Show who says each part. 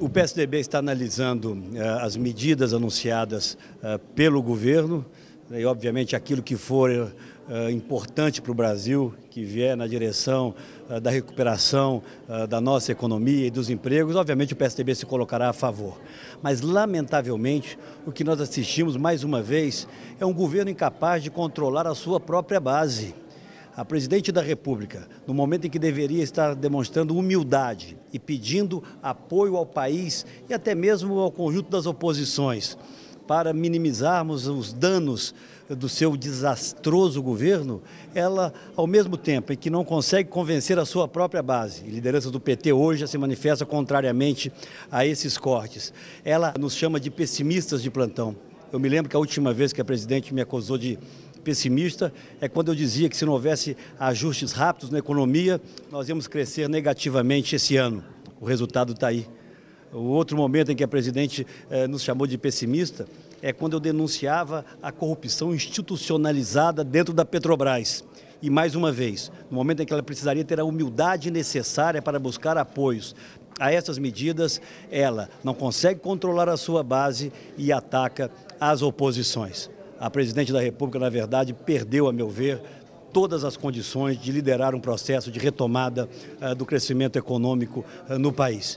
Speaker 1: O PSDB está analisando uh, as medidas anunciadas uh, pelo governo né, e, obviamente, aquilo que for uh, importante para o Brasil, que vier na direção da recuperação da nossa economia e dos empregos, obviamente o PSDB se colocará a favor. Mas, lamentavelmente, o que nós assistimos mais uma vez é um governo incapaz de controlar a sua própria base a presidente da República, no momento em que deveria estar demonstrando humildade e pedindo apoio ao país e até mesmo ao conjunto das oposições, para minimizarmos os danos do seu desastroso governo, ela, ao mesmo tempo em que não consegue convencer a sua própria base, e liderança do PT hoje já se manifesta contrariamente a esses cortes, ela nos chama de pessimistas de plantão. Eu me lembro que a última vez que a presidente me acusou de pessimista é quando eu dizia que se não houvesse ajustes rápidos na economia, nós íamos crescer negativamente esse ano. O resultado está aí. O outro momento em que a presidente eh, nos chamou de pessimista é quando eu denunciava a corrupção institucionalizada dentro da Petrobras. E mais uma vez, no momento em que ela precisaria ter a humildade necessária para buscar apoios a essas medidas, ela não consegue controlar a sua base e ataca as oposições. A presidente da República, na verdade, perdeu, a meu ver, todas as condições de liderar um processo de retomada eh, do crescimento econômico eh, no país.